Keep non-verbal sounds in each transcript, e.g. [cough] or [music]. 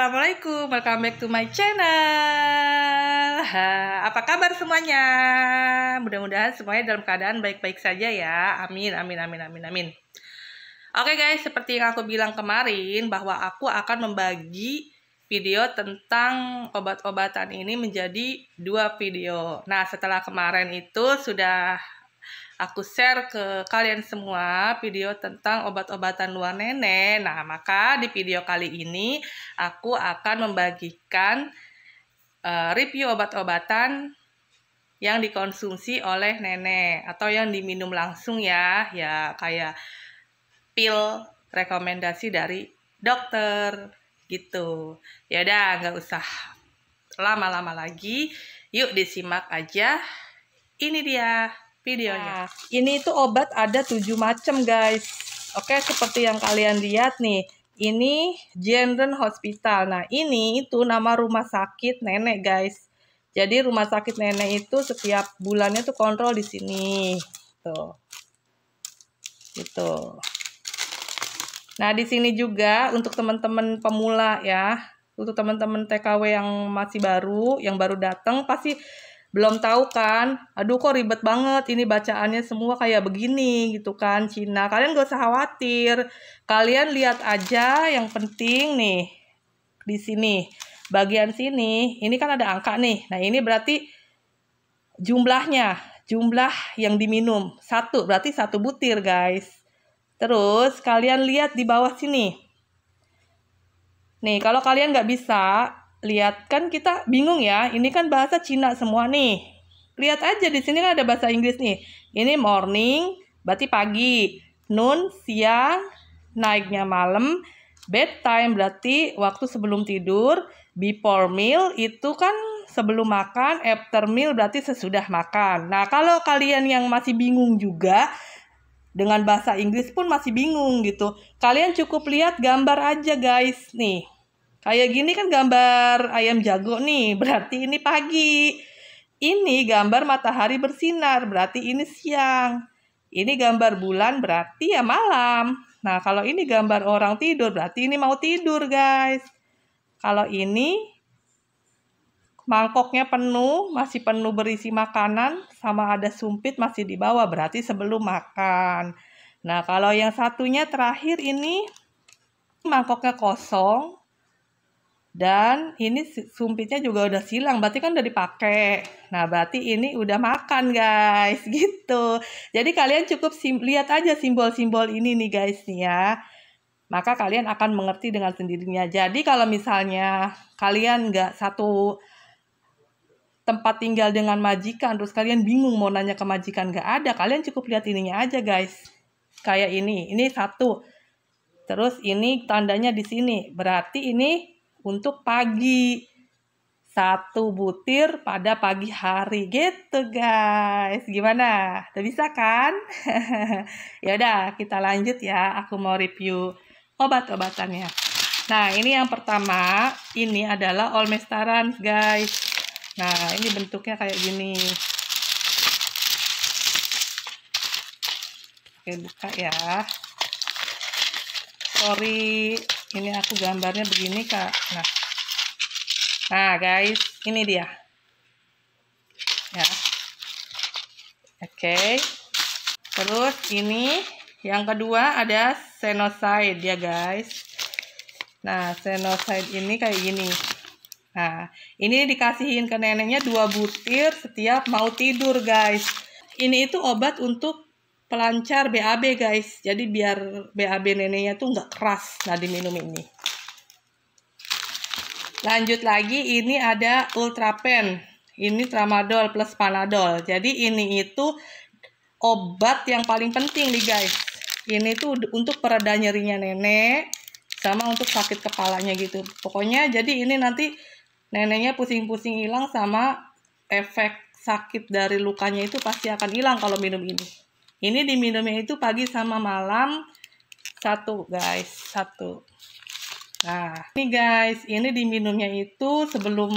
Assalamualaikum, welcome back to my channel. apa kabar semuanya? Mudah-mudahan semuanya dalam keadaan baik-baik saja ya. Amin, amin, amin, amin, amin. Oke okay guys, seperti yang aku bilang kemarin bahwa aku akan membagi video tentang obat-obatan ini menjadi dua video. Nah, setelah kemarin itu sudah aku share ke kalian semua video tentang obat-obatan luar nenek. Nah, maka di video kali ini aku akan membagikan uh, review obat-obatan yang dikonsumsi oleh nenek atau yang diminum langsung ya, ya kayak pil rekomendasi dari dokter gitu. Ya udah, nggak usah lama-lama lagi. Yuk disimak aja. Ini dia videonya. Nah, ini itu obat ada tujuh macam guys. Oke, seperti yang kalian lihat nih. Ini Jenren Hospital. Nah, ini itu nama rumah sakit nenek guys. Jadi rumah sakit nenek itu setiap bulannya tuh kontrol di sini. Tuh. Gitu. Nah, di sini juga untuk teman-teman pemula ya, untuk teman-teman TKW yang masih baru, yang baru datang pasti belum tahu kan aduh kok ribet banget ini bacaannya semua kayak begini gitu kan Cina kalian gak usah khawatir kalian lihat aja yang penting nih di sini bagian sini ini kan ada angka nih nah ini berarti jumlahnya jumlah yang diminum satu berarti satu butir guys terus kalian lihat di bawah sini nih kalau kalian nggak bisa lihat kan kita bingung ya ini kan bahasa Cina semua nih lihat aja di sini kan ada bahasa Inggris nih ini morning berarti pagi noon siang naiknya malam bedtime berarti waktu sebelum tidur before meal itu kan sebelum makan after meal berarti sesudah makan nah kalau kalian yang masih bingung juga dengan bahasa Inggris pun masih bingung gitu kalian cukup lihat gambar aja guys nih Kayak gini kan gambar ayam jago nih, berarti ini pagi. Ini gambar matahari bersinar, berarti ini siang. Ini gambar bulan, berarti ya malam. Nah, kalau ini gambar orang tidur, berarti ini mau tidur, guys. Kalau ini mangkoknya penuh, masih penuh berisi makanan, sama ada sumpit masih di bawah, berarti sebelum makan. Nah, kalau yang satunya terakhir ini mangkoknya kosong, dan ini sumpitnya juga udah silang, berarti kan udah dipakai. Nah, berarti ini udah makan, guys, [laughs] gitu. Jadi kalian cukup lihat aja simbol-simbol ini nih, guys, nih ya. Maka kalian akan mengerti dengan sendirinya. Jadi kalau misalnya kalian nggak satu tempat tinggal dengan majikan, terus kalian bingung mau nanya ke majikan nggak ada, kalian cukup lihat ininya aja, guys. Kayak ini, ini satu. Terus ini tandanya di sini, berarti ini untuk pagi. Satu butir pada pagi hari gitu guys. Gimana? Udah bisa kan? [laughs] ya kita lanjut ya. Aku mau review obat-obatannya. Nah, ini yang pertama, ini adalah Olmestaran guys. Nah, ini bentuknya kayak gini. Oke, buka ya. Sorry, ini aku gambarnya begini kak nah nah guys ini dia ya oke okay. terus ini yang kedua ada senoside ya guys nah senoside ini kayak gini nah ini dikasihin ke neneknya dua butir setiap mau tidur guys ini itu obat untuk pelancar BAB guys. Jadi biar BAB neneknya tuh nggak keras nah diminum ini. Lanjut lagi ini ada Ultrapen. Ini tramadol plus panadol. Jadi ini itu obat yang paling penting nih guys. Ini tuh untuk pereda nyerinya nenek sama untuk sakit kepalanya gitu. Pokoknya jadi ini nanti neneknya pusing-pusing hilang sama efek sakit dari lukanya itu pasti akan hilang kalau minum ini. Ini diminumnya itu pagi sama malam satu guys, satu. Nah, ini guys, ini diminumnya itu sebelum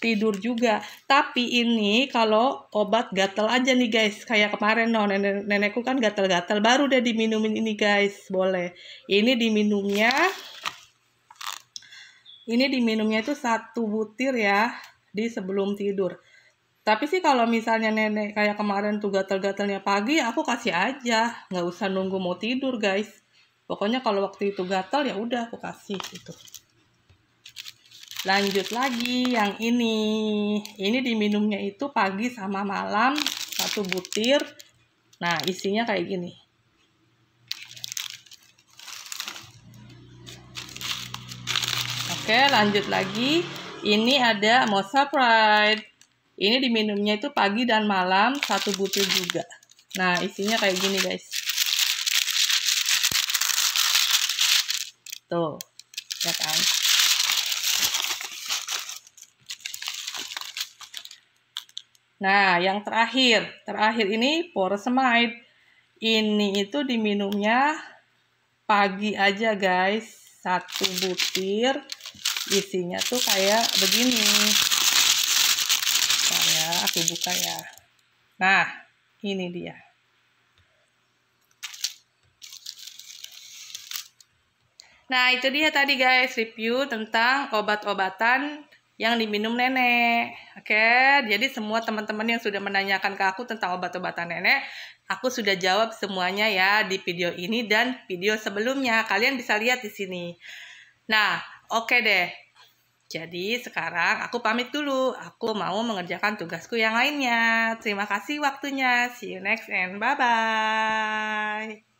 tidur juga. Tapi ini kalau obat gatel aja nih guys, kayak kemarin no, nenek nenekku kan gatel-gatel, baru udah diminumin ini guys, boleh. Ini diminumnya, ini diminumnya itu satu butir ya, di sebelum tidur. Tapi sih kalau misalnya nenek kayak kemarin tuh gatel-gatelnya pagi, aku kasih aja, nggak usah nunggu mau tidur guys. Pokoknya kalau waktu itu gatel ya udah aku kasih gitu. Lanjut lagi yang ini. Ini diminumnya itu pagi sama malam satu butir. Nah isinya kayak gini. Oke lanjut lagi. Ini ada Mosa Pride ini diminumnya itu pagi dan malam satu butir juga. Nah, isinya kayak gini, guys. Tuh, ya kan? Nah, yang terakhir, terakhir ini porosemide. Ini itu diminumnya pagi aja, guys. Satu butir isinya tuh kayak begini aku buka ya. Nah, ini dia. Nah, itu dia tadi guys review tentang obat-obatan yang diminum nenek. Oke, jadi semua teman-teman yang sudah menanyakan ke aku tentang obat-obatan nenek, aku sudah jawab semuanya ya di video ini dan video sebelumnya. Kalian bisa lihat di sini. Nah, oke deh. Jadi sekarang aku pamit dulu. Aku mau mengerjakan tugasku yang lainnya. Terima kasih waktunya. See you next and bye-bye.